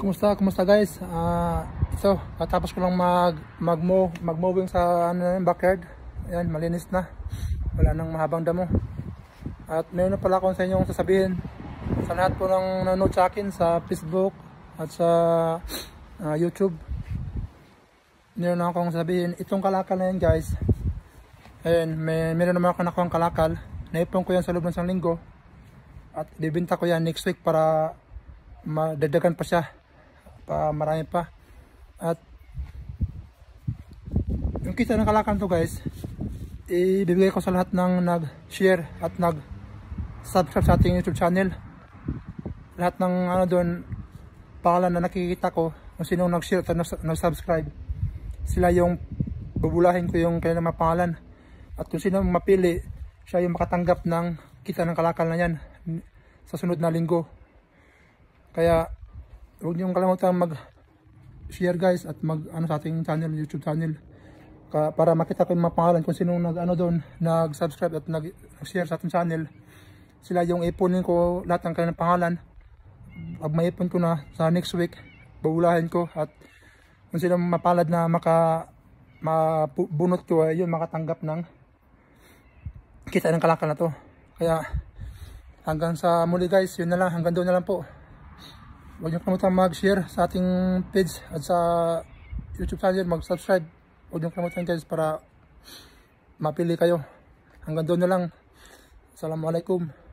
Kumusta? Kumusta guys? Uh, ah, so, katapos ko lang mag magmo magmowing sa ano na backyard. Ayun, malinis na. Wala nang mahabang damo. At mayroon na pala akong sa inyo sasabihin sa lahat po ng nanonood sa akin sa Facebook at sa uh, YouTube. Mayroon akong sabihin, itong kalakal na yan guys. Ayun, may, meron naman ako nakuha kalakal. Naipon ko yan sa loob ng isang linggo. At bibinta ko yan next week para madagdagan pa siya pa marami pa at yung kita ng kalakan to guys ibibigay ko sa lahat ng nag share at nag subscribe sa ating youtube channel lahat ng ano doon pangalan na nakikita ko kung sino nag share at nag subscribe sila yung bubulahin ko yung kanilang mga at kung sino mapili siya yung makatanggap ng kita ng kalakal na yan sa sunod na linggo kaya huwag niyong kalimutan mag share guys at mag ano sa ating channel, YouTube channel ka, para makita ko yung mga pangalan kung sino nag ano doon, nag subscribe at nag share sa ating channel sila yung ipunin ko lahat ng kanilang pangalan pag maipon ko na sa next week baulahin ko at kung sila mapalad na maka mabunot ko ay eh, yun makatanggap ng kita ng kalakal na to kaya hanggang sa muli guys yun na lang hanggang doon na lang po Huwag niyo kalimutang mag-share sa ating page at sa YouTube channel, mag-subscribe. Huwag niyo kalimutang guys para mapili kayo. Hanggang doon na lang. Assalamualaikum.